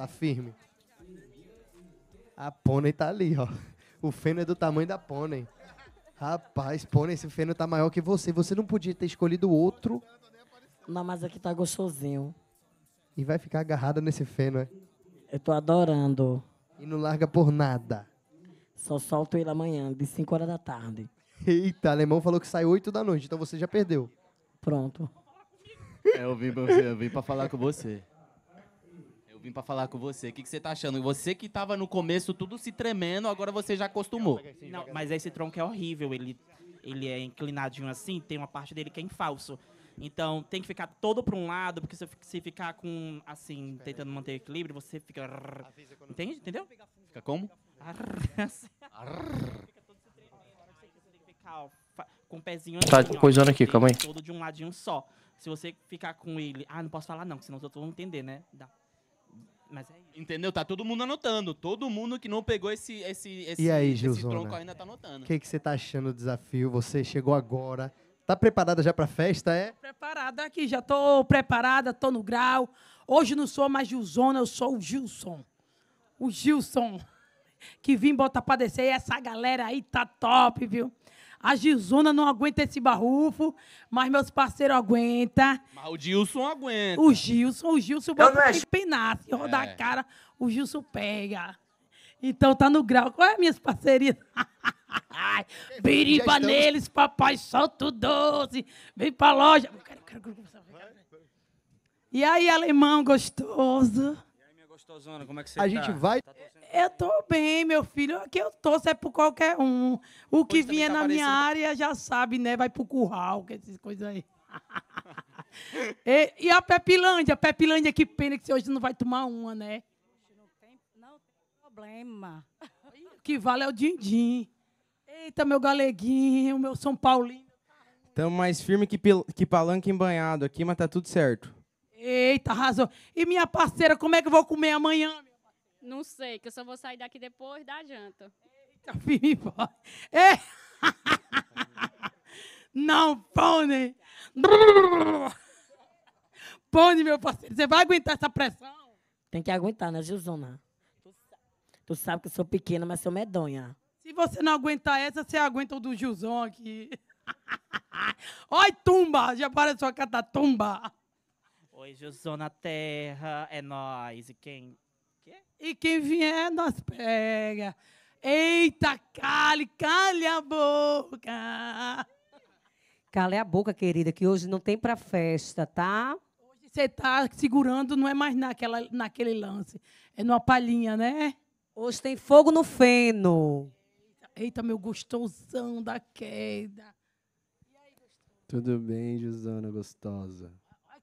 Tá firme. A pônei tá ali, ó. O feno é do tamanho da pônei. Rapaz, pônei, esse feno tá maior que você. Você não podia ter escolhido outro. Não, mas aqui tá gostosinho. E vai ficar agarrada nesse feno, é? Eu tô adorando. E não larga por nada. Só solto ele amanhã, de 5 horas da tarde. Eita, alemão falou que sai 8 da noite, então você já perdeu. Pronto. É, eu vim eu vim pra falar com você. Eu vim para falar com você. O que, que você tá achando? Você que tava no começo tudo se tremendo, agora você já acostumou. Não, mas é esse tronco é horrível. Ele, ele é inclinadinho assim, tem uma parte dele que é em falso. Então tem que ficar todo para um lado, porque se, você ficar com assim, tentando manter o equilíbrio, você fica. Entende? Entendeu? Fica como? com o pezinho Tá assim, coisando aqui, calma aí. Todo de um ladinho só. Se você ficar com ele. Ah, não posso falar não, senão os outros vão entender, né? Dá. Mas é isso. Entendeu? Tá todo mundo anotando. Todo mundo que não pegou esse, esse, esse, e aí, esse tronco ainda tá anotando. O que, que você tá achando do desafio? Você chegou agora. Tá preparada já pra festa, é? Preparada aqui, já tô preparada, tô no grau. Hoje não sou mais Gilzona, eu sou o Gilson. O Gilson. Que vim botar pra descer. E essa galera aí tá top, viu? A Gizona não aguenta esse barrufo, mas meus parceiros aguentam. Mas o Gilson aguenta. O Gilson, o Gilson bota não, mas... É penar, se rodar é. a cara, o Gilson pega. Então tá no grau. Qual é minhas parcerias? Biriba estamos... neles, papai, solta o doce. Vem pra loja. eu quero, eu quero. E aí, alemão gostoso? como é que você a tá? gente vai. Tá eu tô bem, meu filho. Aqui eu torço é por qualquer um. O que vinha tá na aparecendo. minha área já sabe, né? Vai pro curral, que é essas coisas aí. e, e, a Pepilândia? Pepilândia, que pena que você hoje não vai tomar uma, né? Não tem, não tem problema. O que vale é o din-din. Eita, meu galeguinho, meu São Paulino. Estamos mais firme que, que palanque embanhado aqui, mas tá tudo certo. Eita, arrasou. E minha parceira, como é que eu vou comer amanhã? Não sei, que eu só vou sair daqui depois da janta. Eita, filho, é. Não, Pony. Pony, meu parceiro, você vai aguentar essa pressão? Tem que aguentar, né, Gilzona? Tu, sabe que eu sou pequena, mas sou medonha. Se você não aguentar essa, você aguenta o do Gilzão aqui. Oi, tumba! Já para sua catatumba! Hoje o na Terra é nós. E quem. Quê? E quem vier, nós pega. Eita, cale, cale a boca. Cale a boca, querida, que hoje não tem pra festa, tá? Hoje você tá segurando, não é mais naquela, naquele lance. É numa palhinha, né? Hoje tem fogo no feno. Eita, eita meu gostosão da queda. Tudo bem, Josana gostosa?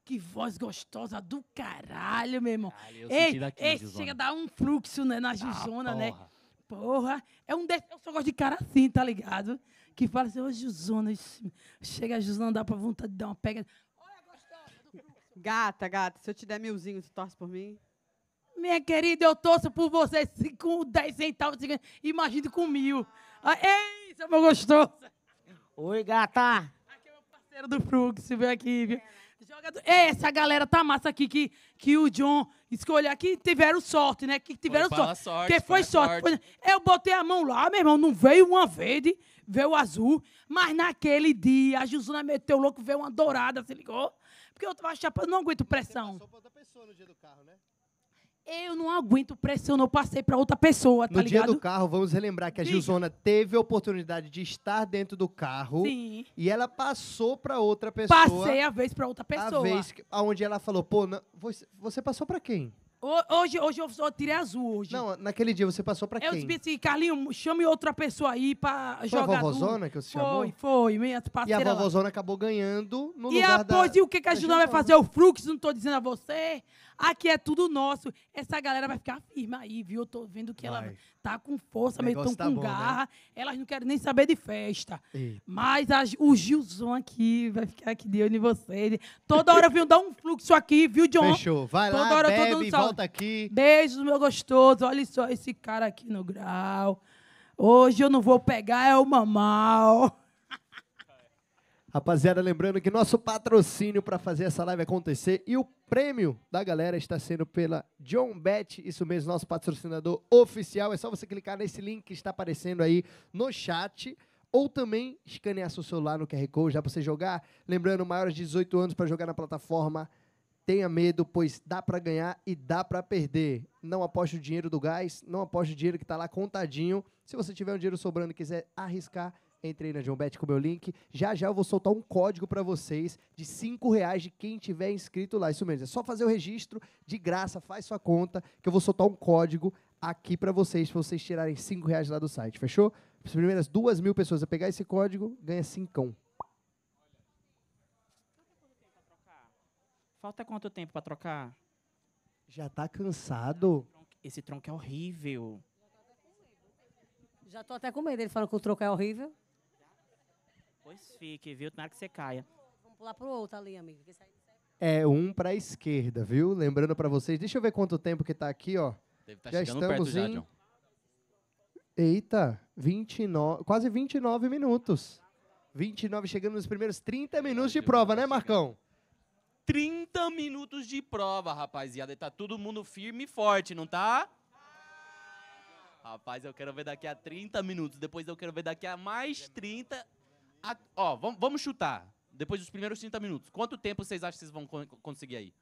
Que voz gostosa do caralho, meu irmão. Caralho, ei, daqui, ei chega a dar um fluxo né, na Jusona, ah, né? Porra, é um de... eu só gosto de cara assim, tá ligado? Que fala assim, ô oh, chega a Juzona, dá pra vontade de dar uma pega. Olha gostosa do fluxo. Gata, gata, se eu te der milzinho, tu torce por mim? Minha querida, eu torço por você com 10 centavos, imagina com mil. Ah, ei, seu meu gostoso. Oi, gata. Aqui é meu parceiro do fluxo, veio aqui, viu? É. É, essa galera tá massa aqui que, que o John escolheu aqui, tiveram sorte, né? Que tiveram sorte. sorte. Que foi sorte. sorte. Eu botei a mão lá, meu irmão, não veio uma verde, veio azul, mas naquele dia a Jusuna meteu louco, veio uma dourada, se ligou? Porque eu tava chapando, não aguento pressão. passou pra outra pessoa no dia do carro, né? eu não aguento pressão, eu passei para outra pessoa, tá no ligado? dia do carro, vamos relembrar que a Gilzona teve a oportunidade de estar dentro do carro Sim. e ela passou para outra pessoa. Passei a vez para outra pessoa. A vez que, onde ela falou, pô, não, você, você passou para quem? Hoje, hoje eu tirei azul hoje. Não, naquele dia você passou pra quem? Eu disse assim, Carlinhos, chame outra pessoa aí pra jogar. Foi a vovozona que você chamou? Foi, foi, minha parceira. E a vovozona acabou ganhando no e lugar a, da... E depois, e o que, que a Gilzona vai fazer? O fluxo, não tô dizendo a você. Aqui é tudo nosso. Essa galera vai ficar firme aí, viu? Eu tô vendo que vai. ela tá com força, meio tão tá com bom, né? garra. Né? Elas não querem nem saber de festa. Eita. Mas o Gilson aqui vai ficar aqui de olho em vocês. Toda hora eu venho dar um fluxo aqui, viu, John? Fechou. Vai Toda lá, hora bebe, eu tô dando volta aqui. Beijos, meu gostoso. Olha só esse cara aqui no grau. Hoje eu não vou pegar, é o mamal. Rapaziada, lembrando que nosso patrocínio para fazer essa live acontecer e o prêmio da galera está sendo pela John Bet, isso mesmo, nosso patrocinador oficial. É só você clicar nesse link que está aparecendo aí no chat ou também escanear seu celular no QR Code já para você jogar. Lembrando, maiores de 18 anos para jogar na plataforma. Tenha medo, pois dá para ganhar e dá para perder. Não aposte o dinheiro do gás, não aposte o dinheiro que está lá contadinho. Se você tiver um dinheiro sobrando e quiser arriscar, Entrei na Bet com o meu link. Já já eu vou soltar um código para vocês de R$ reais de quem tiver inscrito lá. Isso mesmo, é só fazer o registro de graça, faz sua conta, que eu vou soltar um código aqui para vocês, para vocês tirarem R$ reais lá do site, fechou? As primeiras duas mil pessoas a pegar esse código, ganha 5. Falta quanto tempo para trocar? Já tá cansado? Esse tronco é horrível. Já tô até com medo. Ele falou que o tronco é horrível. Pois fique, viu? Tomara que você caia. Vamos pular pro outro ali, amigo. É um para a esquerda, viu? Lembrando para vocês, deixa eu ver quanto tempo que tá aqui, ó. Deve tá já estamos em... Já, Eita, 29, quase 29 minutos. 29 chegando nos primeiros 30 minutos de prova, né, Marcão? 30 minutos de prova, rapaziada. E tá todo mundo firme e forte, não tá? Rapaz, eu quero ver daqui a 30 minutos. Depois eu quero ver daqui a mais 30 a, ó, vamos, chutar. Depois dos primeiros 30 minutos. Quanto tempo vocês acham que vocês vão conseguir aí?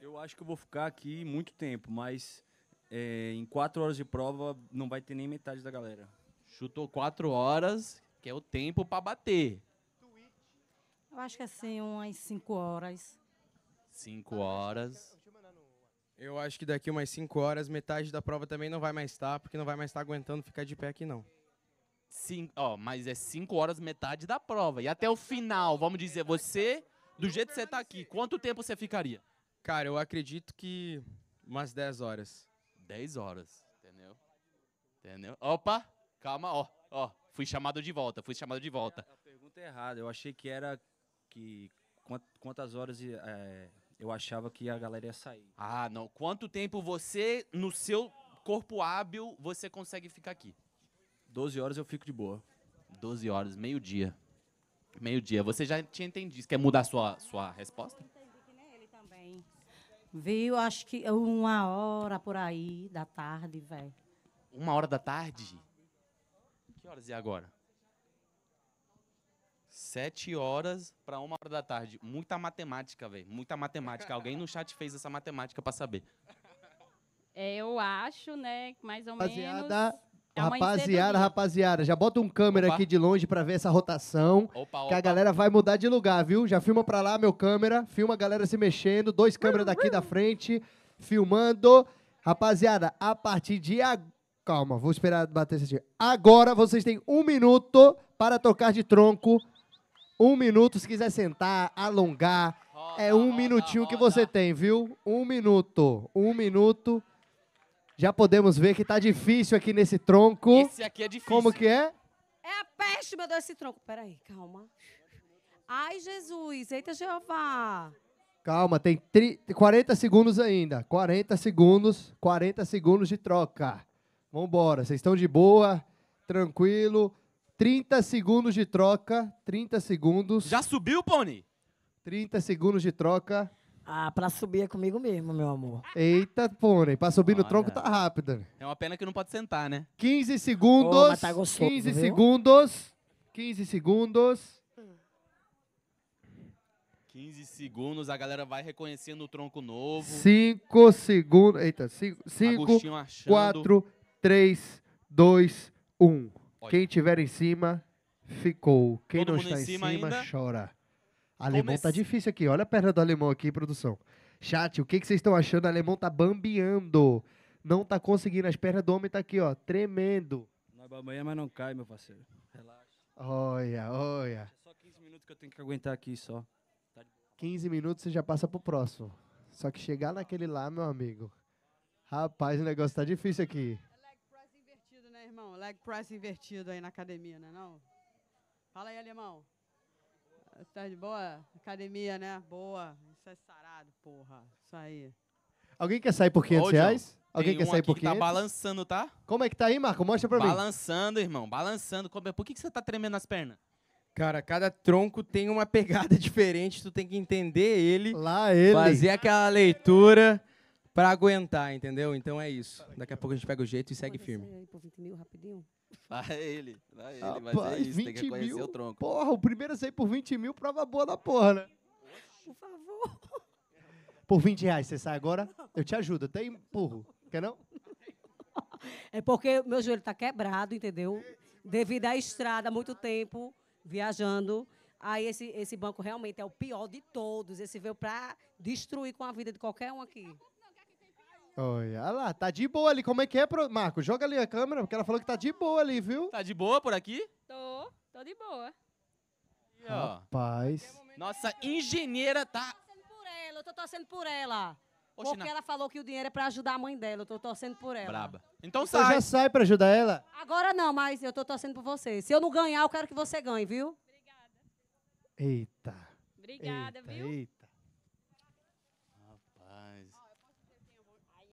Eu acho que eu vou ficar aqui muito tempo, mas é, em quatro horas de prova não vai ter nem metade da galera. Chutou quatro horas, que é o tempo para bater. Eu acho que é assim, umas cinco horas. Cinco horas. Eu acho que daqui umas cinco horas, metade da prova também não vai mais estar, tá, porque não vai mais estar tá aguentando ficar de pé aqui, não. Cinco, ó, mas é 5 horas metade da prova. E até o final, vamos dizer, você, do jeito que você tá aqui, quanto tempo você ficaria? Cara, eu acredito que umas 10 horas. 10 horas, entendeu? Entendeu? Opa, calma, ó, ó. Fui chamado de volta, fui chamado de volta. A, a pergunta é errada. Eu achei que era que quantas horas é, eu achava que a galera ia sair. Ah, não. Quanto tempo você, no seu corpo hábil, você consegue ficar aqui? 12 horas eu fico de boa. 12 horas, meio-dia. Meio-dia. Você já tinha entendido. Você quer mudar sua, sua resposta? também. Viu? Acho que uma hora por aí da tarde, velho. Uma hora da tarde? Que horas é agora? Sete horas para uma hora da tarde. Muita matemática, velho. Muita matemática. Alguém no chat fez essa matemática para saber. É, eu acho, né? Mais ou Baseada menos. É rapaziada, rapaziada, já bota um câmera Opa. aqui de longe para ver essa rotação. Opa, que a galera vai mudar de lugar, viu? Já filma pra lá, meu câmera. Filma a galera se mexendo. Dois câmeras daqui da frente, filmando. Rapaziada, a partir de agora. Calma, vou esperar bater esse dia. Agora vocês têm um minuto para tocar de tronco. Um minuto, se quiser sentar, alongar. Roda, é um roda, minutinho roda. que você tem, viu? Um minuto. Um minuto. Já podemos ver que tá difícil aqui nesse tronco. Esse aqui é difícil. Como que é? É a peste, meu Deus, esse tronco. Peraí, calma. Ai, Jesus. Eita, Jeová. Calma, tem 40 segundos ainda. 40 segundos, 40 segundos de troca. Vambora, vocês estão de boa, tranquilo. 30 segundos de troca, 30 segundos. Já subiu, Pony? 30 segundos de troca. Ah, pra subir é comigo mesmo, meu amor. Eita, pônei. Pra subir no tronco tá rápido. Né? É uma pena que não pode sentar, né? 15 segundos. Ô, mas tá gostoso, 15 viu? segundos. 15 segundos. 15 segundos, a galera vai reconhecendo o tronco novo. 5 segundos. Eita, 5, 4, 3, 2, 1. Quem tiver em cima, ficou. Quem Todo não está em cima, em cima ainda? chora. Alemão tá Comece... tá difícil aqui. Olha a perna do alemão aqui, produção. Chat, o que, que vocês estão achando? O alemão tá bambeando. Não tá conseguindo. As pernas do homem tá aqui, ó. Tremendo. Nós bambeia, é mas não cai, meu parceiro. Relaxa. Olha, olha. É só 15 minutos que eu tenho que aguentar aqui só. Tá 15 minutos você já passa pro próximo. Só que chegar naquele lá, meu amigo. Rapaz, o negócio tá difícil aqui. É leg press invertido, né, irmão? Leg press invertido aí na academia, né não? Fala aí, alemão. Tá de boa? Academia, né? Boa. Isso é sarado, porra. Isso aí. Alguém quer sair por 500 Ô, reais? Alguém quer sair aqui por que tá balançando, tá? Como é que tá aí, Marco? Mostra pra mim. Balançando, irmão. Balançando. Como- é- Por que, que você tá tremendo as pernas? Cara, cada tronco tem uma pegada diferente, tu tem que entender ele, Lá ele. fazer aquela leitura para aguentar, entendeu? Então é isso. Daqui a pouco a gente pega o jeito e segue firme. Por 20 mil rapidinho. Vai ele, vai ele, Rapaz, mas é isso, tem que conhecer mil, o tronco. Porra, o primeiro a sair por 20 mil, prova boa da porra, né? Por favor. Por 20 reais, você sai agora? Eu te ajudo, até empurro. Quer não? É porque meu joelho tá quebrado, entendeu? Devido à estrada, muito tempo viajando. Aí esse, esse banco realmente é o pior de todos. Esse veio para destruir com a vida de qualquer um aqui. Olha lá, tá de boa ali. Como é que é, pro... Marco? Joga ali a câmera, porque ela falou que tá de boa ali, viu? Tá de boa por aqui? Tô, tô de boa. E, ó, Rapaz. Nossa engenheira tá... Eu tô torcendo por ela, eu tô torcendo por ela. Oxe, Porque ela falou que o dinheiro é pra ajudar a mãe dela. Eu tô torcendo por ela. braba. Então, então sai. Você já sai pra ajudar ela? Agora não, mas eu tô torcendo por você. Se eu não ganhar, eu quero que você ganhe, viu? Obrigada. Eita. Obrigada, eita, viu? Eita.